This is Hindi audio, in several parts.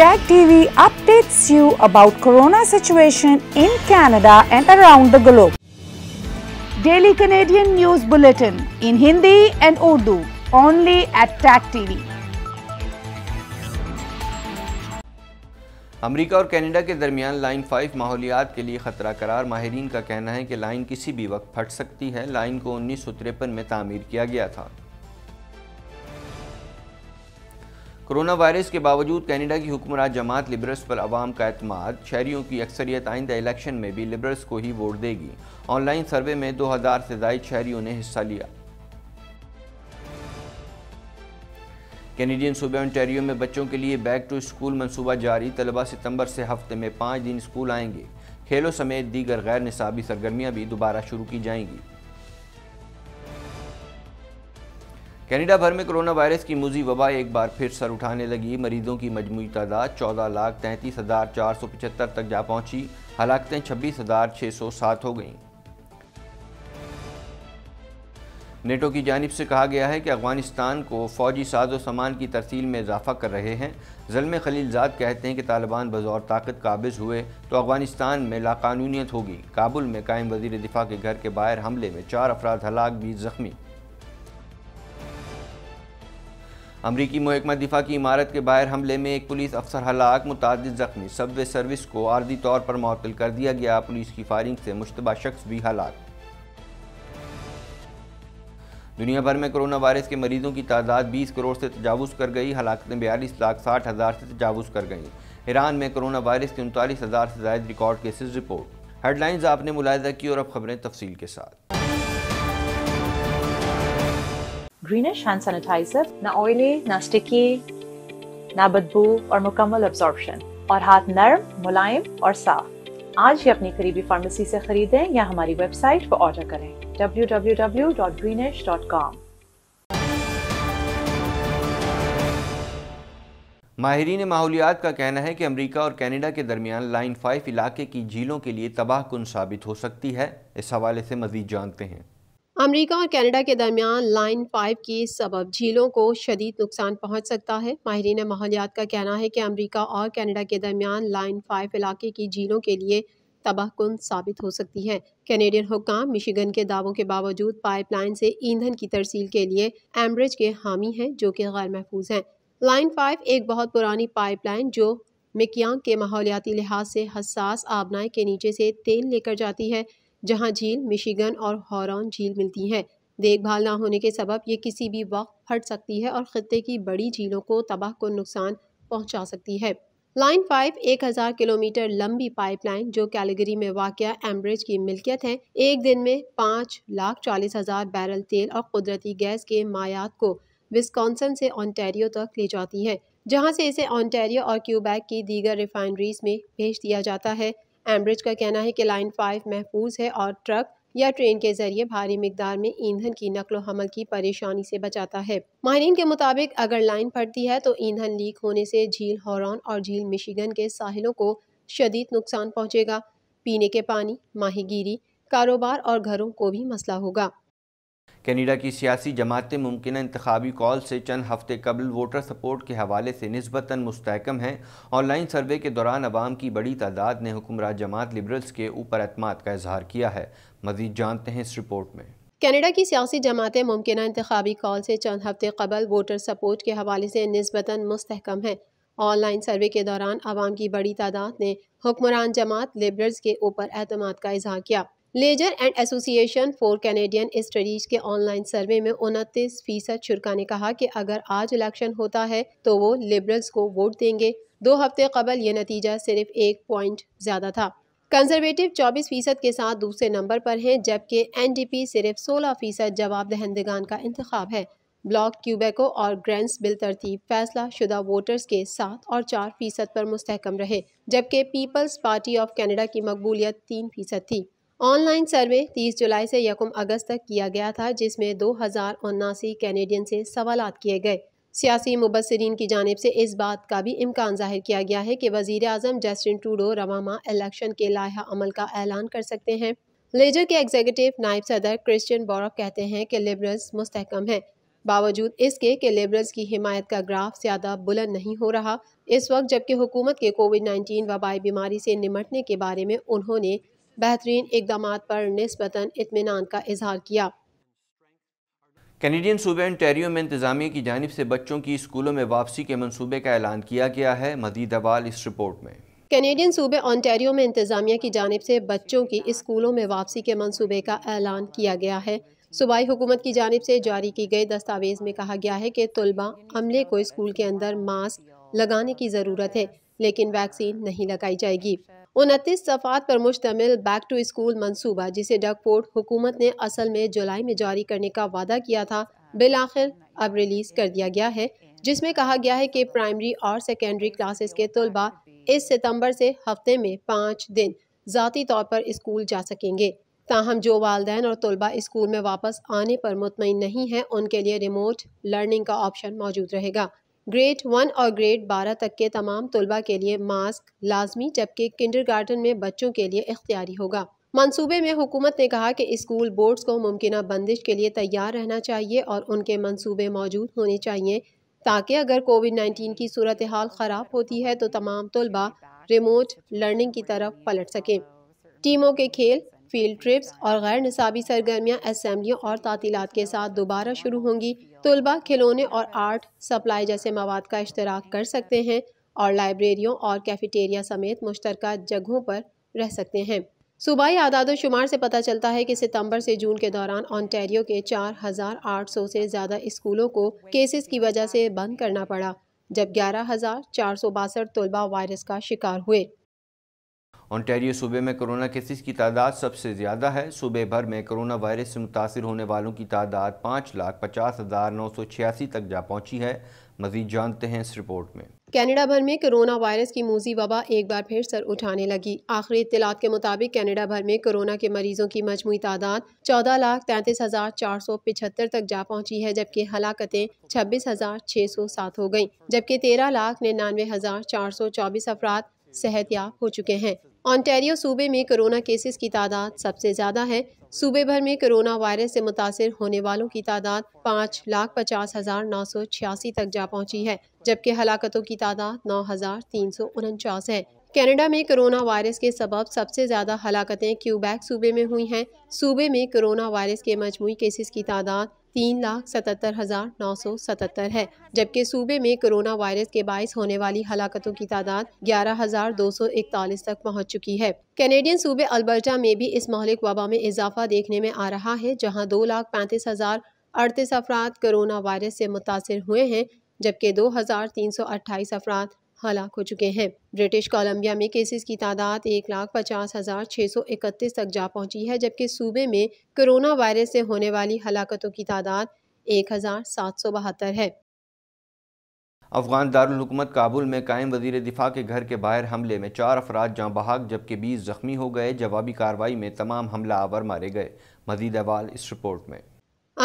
Tag TV updates you about corona situation in Canada and around the globe. Daily Canadian News Bulletin in Hindi and Urdu only at Tag TV. America और कनाडा के दरमियान लाइन फाइव माहौलियात के लिए ख़तरा करार माहरीन का कहना है कि लाइन किसी भी वक्त फट सकती है लाइन को उन्नीस सौ में तामीर किया गया था कोरोना वायरस के बावजूद कैनेडा की हुक्मरान जमात लिबरल्स पर आवाम का अतमाद शहरीों की अक्सरियत आइंदा इलेक्शन में भी लिबरल्स को ही वोट देगी ऑनलाइन सर्वे में 2000 से जायद शहरीों ने हिस्सा लिया कैनेडियन सूबे ऑनटेरियो में बच्चों के लिए बैक टू स्कूल मनसूबा जारी तलबा सितंबर से हफ्ते में पाँच दिन स्कूल आएंगे खेलों समेत दीगर गैर निसाबी सरगर्मियाँ भी दोबारा शुरू की जाएंगी कनाडा भर में कोरोना वायरस की मुजी वबा एक बार फिर सर उठाने लगी मरीजों की मजमू तादाद चौदह लाख तैंतीस हज़ार चार सौ पचहत्तर तक जा पहुंची हलाकतें छब्बीस हज़ार छः सौ सात हो गईं नेटो की जानब से कहा गया है कि अफगानिस्तान को फौजी साजो सामान की तरसील में इजाफा कर रहे हैं जलम खलीलजाद कहते हैं कि तालिबान बजौर ताकत काबिज हुए तो अफगानिस्तान में लाकानूनीत होगी काबुल में कायम वजीर दिफा के घर के बाहर हमले में चार अफराद हलाक बीस जख्मी अमरीकी महकमा दिफा की इमारत के बाहर हमले में एक पुलिस अफसर हलाक मुतद जख्मी सबवे सर्विस को आर्जी तौर पर मुतल कर दिया गया पुलिस की फायरिंग से मुशतबा शख्स भी हलाक दुनिया भर में कोरोना वायरस के मरीजों की तादाद 20 करोड़ से तजावज़ कर गई हलाकतें बयालीस लाख साठ हज़ार से तजावज़ कर गई ईरान में कोरोना वायरस के उनतालीस हज़ार से ज्यादा रिकॉर्ड केसेज रिपोर्ट हेडलाइंस आपने मुलायदा की और अब खबरें तफसील के साथ greenish hand sanitizer, na oily na sticky na badbu और mukammal absorption और हाथ नर्म मुलायम और साफ आज ही अपनी करीबी फार्मेसी से खरीदें या हमारी वेबसाइट पर ऑर्डर करें www.greenish.com माहरीन माहौलियात का कहना है कि अमेरिका और कनाडा के दरमियान लाइन फाइव इलाके की झीलों के लिए तबाह कन साबित हो सकती है इस हवाले से मजीद जानते हैं अमेरिका और कनाडा के दरमियान लाइन फाइव के सबब झीलों को शदीद नुकसान पहुंच सकता है माहरीन माहौलियात का कहना है कि अमेरिका और कनाडा के दरमियान लाइन फाइव इलाके की झीलों के लिए कुन साबित हो सकती है कैनेडियन हुकाम मिशिगन के दावों के बावजूद पाइपलाइन से ईंधन की तरसील के लिए एम्ब्रिज के हामी हैं जो कि गैर महफूज हैं लाइन फाइव एक बहुत पुरानी पाइपलाइन जो मिकियांग के माहौलियाती लिहाज से हसास आबनाए के नीचे से तेल लेकर जाती है जहाँ झील मिशिगन और हॉरन झील मिलती हैं देखभाल ना होने के सबब ये किसी भी वक्त फट सकती है और ख़त्े की बड़ी झीलों को तबाह को नुकसान पहुंचा सकती है लाइन पाइप हजार किलोमीटर लंबी पाइपलाइन जो कैलगरी में वाक़ एम्ब्रिज की मिल्कियत है एक दिन में पाँच लाख चालीस हज़ार बैरल तेल और कुदरती गैस के मायात को विस्कॉन्सन से ऑनटेरियो तक ले जाती है जहाँ से इसे ऑनटेरियो और क्यूबैक की दीगर रिफाइनरीज में भेज दिया जाता है एम्ब्रिज का कहना है कि लाइन फाइव महफूज है और ट्रक या ट्रेन के जरिए भारी मकदार में ईंधन की नकलो हमल की परेशानी से बचाता है माहरीन के मुताबिक अगर लाइन फटती है तो ईंधन लीक होने से झील हॉरन और झील मिशिगन के साहिलों को शदीद नुकसान पहुँचेगा पीने के पानी माहिगीरी कारोबार और घरों को भी मसला होगा कैनेडा की सियासी जमातें मुमकिन इंतबी कॉल से चंद हफ्ते कबल वोटर सपोर्ट के हवाले से नस्बता मुस्तकम हैं ऑनलाइन सर्वे के दौरान अवाम की बड़ी तादाद ने हुकुमरान जमात लिबरल्स के ऊपर अतमाद का इजहार किया है मजीद जानते हैं इस रिपोर्ट में कनाडा की सियासी जमातें मुमकिन इंतबी कॉल से चंद हफ्ते कबल वोटर सपोर्ट के हवाले से नस्बता मुस्तकम हैं ऑनलाइन सर्वे के दौरान आवाम की बड़ी तादाद ने हुक्मरान जमात लिबरल्स के ऊपर अहतमाद का इजहार किया Leger and association for Canadian studies के ऑनलाइन सर्वे में उनतीस फीसद शुरा ने कहा कि अगर आज इलेक्शन होता है तो वो लिबरल्स को वोट देंगे दो हफ्ते कबल ये नतीजा सिर्फ एक पॉइंट ज़्यादा था कंजर्वेटिव 24 फीसद के साथ दूसरे नंबर पर हैं जबकि एनडीपी सिर्फ 16 फीसद जवाब दहंदगान का इंतखब है ब्लॉक क्यूबेको और ग्रैंड्स बिल तरतीब फैसला शुदा वोटर्स के सात और चार फीसद पर मुस्तकम रहे जबकि पीपल्स पार्टी ऑफ कैनेडा की मकबूलियत तीन फीसद थी ऑनलाइन सर्वे 30 जुलाई से यकुम अगस्त तक किया गया था जिसमें दो हज़ार उन्नासी कैनेडियन से सवाल किए गए सियासी मुबसरीन की जानब से इस बात का भी इम्कान जाहिर किया गया है कि वजीर अजम जस्टिन टूडो रवामा इलेक्शन के लाहा अमल का ऐलान कर सकते हैं लेजर के एग्जीक्यूटिव नायब सदर क्रिश्चियन बोरक कहते हैं कि लिबरल्स मुस्तकम हैं बावजूद इसके कि लिबरल्स की हिमायत का ग्राफ ज़्यादा बुलंद नहीं हो रहा इस वक्त जबकि हुकूमत के कोविड नाइन्टीन वबाई बीमारी से निमटने के बारे में उन्होंने बेहतरीन इकदाम पर नस्बता इतमान का इजहार किया कैनेडियन सूबे इंटेरियो में इंतजामिया की जानब से बच्चों की स्कूलों में वापसी के मनसूबे का ऐलान किया गया है मजीद अवाल इस रिपोर्ट में कैनेडियन सूबे ऑनटेरियो में इंतजामिया की जानब से बच्चों की स्कूलों में वापसी के मनसूबे का ऐलान किया गया है सूबाई हुकूमत की जानब से जारी की गई दस्तावेज़ में कहा गया है कि तलबा अमले को स्कूल के अंदर मास्क लगाने की ज़रूरत है लेकिन वैक्सीन नहीं लगाई जाएगी उनतीस सफ़ात पर मुश्तमिल बैक टू स्कूल मंसूबा जिसे डकपोर्ट हुकूमत ने असल में जुलाई में जारी करने का वादा किया था बिल आखिर अब रिलीज़ कर दिया गया है जिसमें कहा गया है कि प्राइमरी और सेकेंडरी क्लासेस के तलबा इस सितंबर से हफ्ते में पाँच दिन ज़ाती तौर पर स्कूल जा सकेंगे ताहम जो वालदे और तलबा स्कूल में वापस आने पर मुतमिन नहीं हैं उनके लिए रिमोट लर्निंग का ऑप्शन मौजूद रहेगा ग्रेड वन और ग्रेड बारह तक के तमाम तलबा के लिए मास्क लाजमी जबकि गार्डन में बच्चों के लिए इख्तियारी होगा मंसूबे में हुकूमत ने कहा कि स्कूल बोर्ड्स को मुमकिन बंदिश के लिए तैयार रहना चाहिए और उनके मंसूबे मौजूद होने चाहिए ताकि अगर कोविड नाइन्टीन की सूरत हाल ख़राब होती है तो तमाम तलबा रिमोट लर्निंग की तरफ पलट सकें टीमों के खेल फील्ड ट्रिप्स और गैर नसाबी सरगर्मियाँ असम्बलियों और तातीलत के साथ दोबारा शुरू होंगी तलबा खिलौने और आर्ट सप्लाई जैसे मवाद का इश्तराक कर सकते हैं और लाइब्रेरियों और कैफेटेरिया समेत मुश्तर जगहों पर रह सकते हैं सूबाई आदाद शुमार से पता चलता है कि सितंबर से जून के दौरान ऑनटेरियो के 4,800 से ज़्यादा स्कूलों को केसेस की वजह से बंद करना पड़ा जब ग्यारह हज़ार चार सौ बासठ तलबा वायरस का शिकार हुए ऑनटेरियो सूबे में कोरोना केसेस की तादाद सबसे ज़्यादा है सूबे भर में कोरोना वायरस से मुतासर होने वालों की तादाद पाँच लाख पचास हज़ार नौ सौ छियासी तक जा पहुँची है मजीद जानते हैं इस रिपोर्ट में कनाडा भर में कोरोना वायरस की मूजी वबा एक बार फिर सर उठाने लगी आखिरी इतलात के मुताबिक कनाडा भर में कोरोना के मरीजों की मजमू तादाद चौदह लाख तैंतीस हज़ार चार सौ पिछहत्तर तक जा पहुंची है जबकि हलाकतें छब्बीस हज़ार छः सौ सात हो गयी जबकि तेरह लाख निन्यानवे हज़ार चार सौ चौबीस अफराद याब हो चुके हैं ऑन्टेरियो सूबे में कोरोना केसेस की तादाद सबसे ज़्यादा है सूबे भर में कोरोना वायरस से मुतासर होने वालों की तादाद पाँच लाख पचास हज़ार नौ सौ छियासी तक जा पहुंची है जबकि हलाकतों की तादाद नौ हज़ार तीन सौ उनचास है कनाडा में कोरोना वायरस के सबब सबसे ज़्यादा हलाकतें क्यूबैक सूबे में हुई हैं सूबे में कोरोना वायरस के मजमू केसेस की तादाद तीन लाख सतहत्तर हज़ार नौ सौ सतहत्तर है जबकि सूबे में कोरोना वायरस के बायस होने वाली हलाकतों की तादाद ग्यारह हज़ार दो सौ इकतालीस तक पहुँच चुकी है कैनेडियन सूबे अल्बर्टा में भी इस महलिक वबा में इजाफा देखने में आ रहा है जहाँ दो लाख पैंतीस हज़ार अड़तीस अफराद कोरोना वायरस से मुतासर हुए हैं जबकि दो हज़ार तीन सौ अट्ठाईस अफराद हलाक हो चुके हैं ब्रिटिश कोलंबिया में केसेस की तादाद एक लाख पचास हज़ार छः सौ इकतीस तक जा पहुंची है जबकि सूबे में कोरोना वायरस से होने वाली हलाकतों की तादाद एक हज़ार सात सौ बहत्तर है अफगान दारकूमत काबुल में कायम वजीर दिफा के घर के बाहर हमले में चार अफराज जहाँ बहाक जबकि बीस जख्मी हो गए जवाबी कार्रवाई में तमाम हमला आवर मारे गए मजीद अवाल इस रिपोर्ट में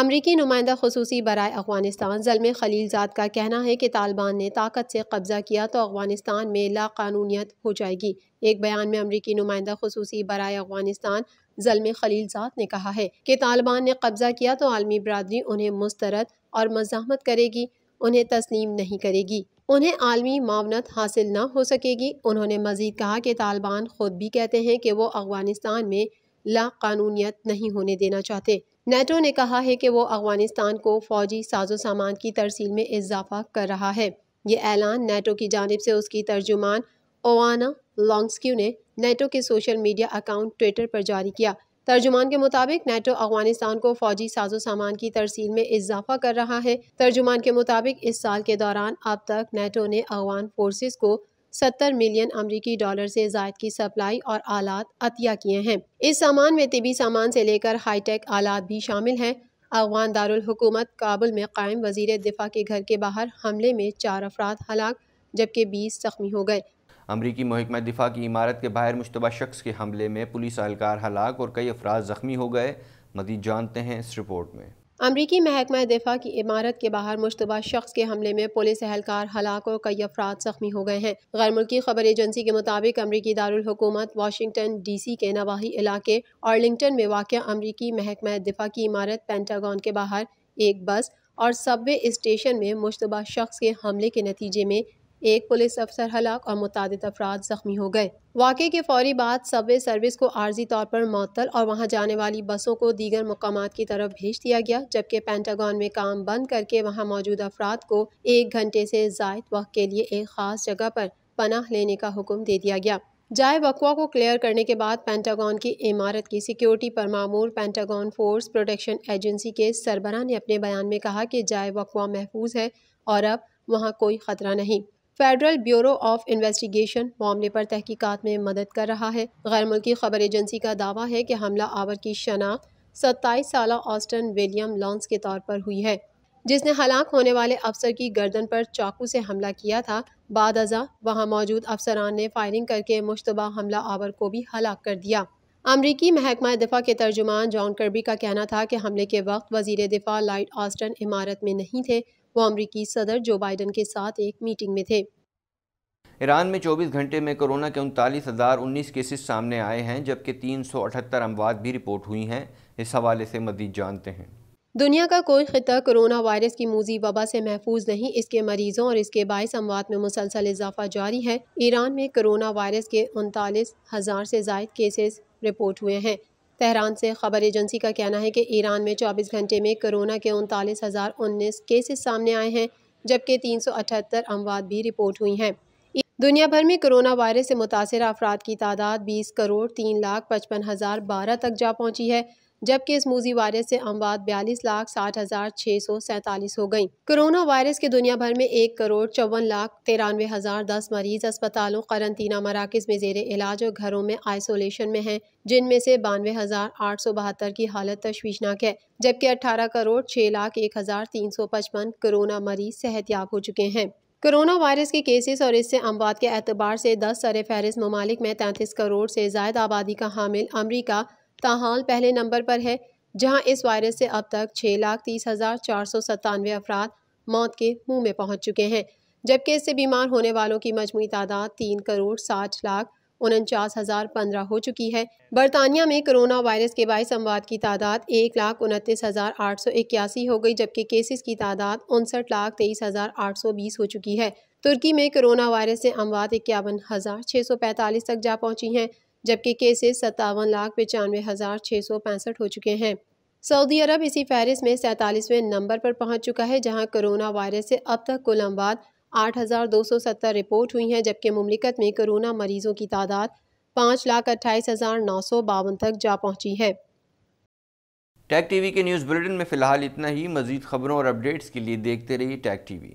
अमरीकी नुमाइंदा खसूसी बरए अफगानिस्तान जलम खलीलजाद का कहना है कि तालिबान ने ताकत से कब्ज़ा किया तो अफगानिस्तान में कानूनीत हो जाएगी एक बयान में अमरीकी नुमाइंदा खसूसी बरए अफगानिस्तान जलम खलीलजाद ने कहा है कि तालिबान ने कब्ज़ा किया तो आलमी बरदरी उन्हें मुस्तरद और मजामत करेगी उन्हें तस्लीम नहीं करेगी उन्हें आलमी मावनत हासिल न हो सकेगी उन्होंने मजीद कहा कि तालिबान खुद भी कहते हैं कि वो अफगानिस्तान में कानूनीत नहीं होने देना चाहते नेटो ने कहा है कि वो अफगानिस्तान को फौजी साजो सामान की तरसील में इजाफा कर रहा है ये ऐलान नेटो की जानब से उसकी तर्जुमान ओवाना लॉन्ग्सक्यू ने नेटो के सोशल मीडिया अकाउंट ट्विटर पर जारी किया तर्जुमान के मुताबिक नेटो अफगानिस्तान को फौजी साजो सामान की तरसील में इजाफा कर रहा है तर्जुमान के मुताबिक इस साल के दौरान अब तक नेटो ने अफगान फोर्सेज को सत्तर मिलियन अमरीकी डॉलर से जायद की सप्लाई और आलात अतिया किए हैं इस सामान में तबी सामान से लेकर हाईटेक आलात भी शामिल हैं अफगान दारकूमत काबुल में कायम वजीर दिफा के घर के बाहर हमले में चार अफराद हलाक जबकि बीस जख्मी हो गए अमरीकी महकमा दिफा की इमारत के बाहर मुशतबा शख्स के हमले में पुलिस अहलकार हलाक और कई अफराद ज़ख्मी हो गए मजीद जानते हैं इस रिपोर्ट में अमरीकी महकमा दिफा की इमारत के बाहर मुशतबा शख्स के हमले में पुलिस एहलकार हलाक और कई अफराद जख्मी हो गए हैं गैर मुल्की खबर एजेंसी के मुताबिक अमरीकी दारकूमत वाशिंगटन डी सी के नवाही इलाके आर्लिंगटन में वाक़ अमरीकी महकमा दिफा की इमारत पेंटागन के बाहर एक बस और सबवे स्टेशन में मुशतबा शख्स के हमले के नतीजे में एक पुलिस अफसर हलाक और मुतद अफराद जख्मी हो गए वाक़े के फौरी बाद सबवे सर्विस को आर्जी तौर पर मअतल और वहाँ जाने वाली बसों को दीगर मकाम की तरफ भेज दिया गया जबकि पेंटागन में काम बंद करके वहाँ मौजूद अफराद को एक घंटे से जायद वक्त के लिए एक ख़ास जगह पर पनाह लेने का हुक्म दे दिया गया जाए वकवा को क्लियर करने के बाद पेंटागन की इमारत की सिक्योरिटी पर मामूल पेंटागन फोर्स प्रोटेक्शन एजेंसी के सरबरा ने अपने बयान में कहा कि जाए वकवा महफूज है और अब वहाँ कोई ख़तरा नहीं फेडरल ब्यूरो ऑफ इन्वेस्टिगेशन मामले पर तहकीकात में मदद कर रहा है गैर मुल्की खबर एजेंसी का दावा है कि हमला आवर की शनाख्त सत्ताईस साल ऑस्टन विलियम लॉन्स के तौर पर हुई है जिसने हलाक होने वाले अफसर की गर्दन पर चाकू से हमला किया था बाद अजा वहाँ मौजूद अफसरान ने फायरिंग करके मुशतबा हमला आवर को भी हलाक कर दिया अमरीकी महकमा दिफा के तर्जुमान जॉन कर्बी का कहना था कि हमले के वक्त वजीर दिफा लाइट ऑस्टन इमारत में नहीं थे वो अमरीकी सदर जो बाइडन के साथ एक मीटिंग में थे ईरान में 24 घंटे में कोरोना के उनतालीस हज़ार उन्नीस केसेस सामने आए हैं जबकि तीन सौ अठहत्तर अमवात भी रिपोर्ट हुई हैं इस हवाले से मजीद जानते हैं दुनिया का कोई खिता कोरोना वायरस की मूजी वबा से महफूज नहीं इसके मरीजों और इसके बायस अमवात में मुसलसल इजाफा जारी है ईरान में कोरोना वायरस के उनतालीस हज़ार से जायद केसेस रिपोर्ट हुए हैं तहरान से खबर एजेंसी का कहना है कि ईरान में 24 घंटे में कोरोना के उनतालीस हज़ार उन्नीस केसेस सामने आए हैं जबकि तीन सौ अठहत्तर अमवात भी रिपोर्ट हुई हैं दुनिया भर में कोरोना वायरस से मुतासर अफराद की तादाद बीस करोड़ तीन लाख पचपन हज़ार बारह तक जा पहुँची है जबकि इस मूजी वायरस से अमवात बयालीस लाख साठ हज़ार छः सौ सैंतालीस हो गई कोरोना वायरस के दुनिया भर में एक करोड़ चौवन लाख तिरानवे हज़ार दस मरीज अस्पतालों करंतना मराकज़ में जेर इलाज और घरों में आइसोलेशन में हैं जिनमें से बानवे हज़ार आठ सौ बहत्तर की हालत तशवीशनाक है जबकि अठारह करोड़ छः लाख एक हज़ार तीन सौ पचपन कोरोना मरीज सेहतियाब हो चुके हैं कोरोना वायरस के केसेस और इससे अमवात के एतबार से दस सर फहरिस्त ममालिक में तैंतीस करोड़ से जायद आबादी का हामिल अमरीका ताहाल पहले नंबर पर है जहां इस वायरस से अब तक छः लाख तीस हज़ार चार सौ सत्तानवे अफराद मौत के मुंह में पहुंच चुके हैं जबकि इससे बीमार होने वालों की मजमू तादाद तीन करोड़ साठ लाख उनचास हज़ार पंद्रह हो चुकी है बरतानिया में कोरोना वायरस के बाईस अमवाद की तादाद एक लाख उनतीस हज़ार आठ सौ इक्यासी हो गई जबकि केसेस की तादाद उनसठ लाख तेईस हज़ार आठ सौ बीस हो चुकी है तुर्की में कोरोना वायरस से अमवाद इक्यावन हज़ार छः सौ पैंतालीस तक जा पहुंची हैं जबकि केसेस सत्तावन लाख पचानवे हज़ार छः सौ पैंसठ हो चुके हैं सऊदी अरब इसी फहरिस्त में सैंतालीसवें नंबर पर पहुंच चुका है जहां कोरोना वायरस से अब तक कुल अमवाद सत्तर रिपोर्ट हुई हैं जबकि ममलिकत में कोरोना मरीजों की तादाद पाँच लाख अट्ठाईस हज़ार नौ सौ बावन तक जा पहुँची है टैग टीवी के न्यूज़ बुलेटिन में फ़िलहाल इतना ही मजीद खबरों और अपडेट्स के लिए देखते रहिए टैग टीवी